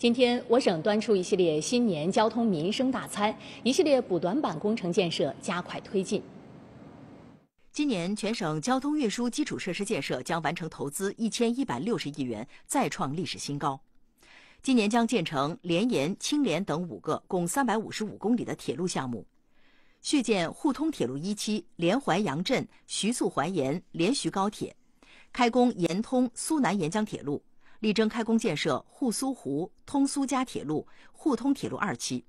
今天，我省端出一系列新年交通民生大餐，一系列补短板工程建设加快推进。今年全省交通运输基础设施建设将完成投资一千一百六十亿元，再创历史新高。今年将建成连盐、青连等五个共三百五十五公里的铁路项目，续建沪通铁路一期、连淮扬镇、徐宿淮盐、连徐高铁，开工盐通、苏南沿江铁路。力争开工建设沪苏湖通苏嘉铁路、沪通铁路二期，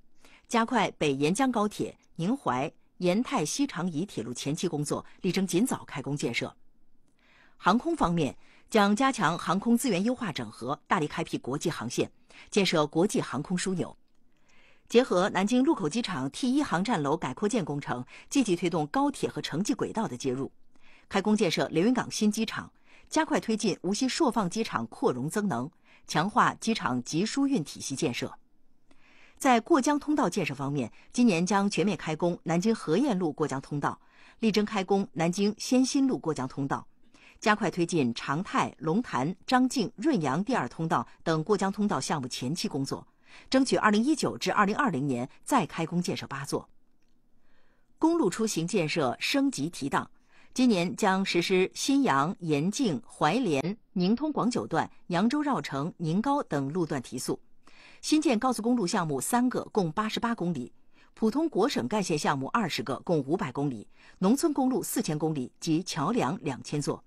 加快北沿江高铁、宁淮盐泰西长宜铁路前期工作，力争尽早开工建设。航空方面将加强航空资源优化整合，大力开辟国际航线，建设国际航空枢纽。结合南京禄口机场 T 一航站楼改扩建工程，积极推动高铁和城际轨道的接入，开工建设连云港新机场。加快推进无锡硕放机场扩容增能，强化机场集疏运体系建设。在过江通道建设方面，今年将全面开工南京河燕路过江通道，力争开工南京仙新路过江通道，加快推进长泰、龙潭、张静、润扬第二通道等过江通道项目前期工作，争取2019至2020年再开工建设八座。公路出行建设升级提档。今年将实施新阳、盐庆、怀联、宁通广九段、扬州绕城、宁高等路段提速，新建高速公路项目三个，共八十八公里；普通国省干线项目二十个，共五百公里；农村公路四千公里及桥梁两千座。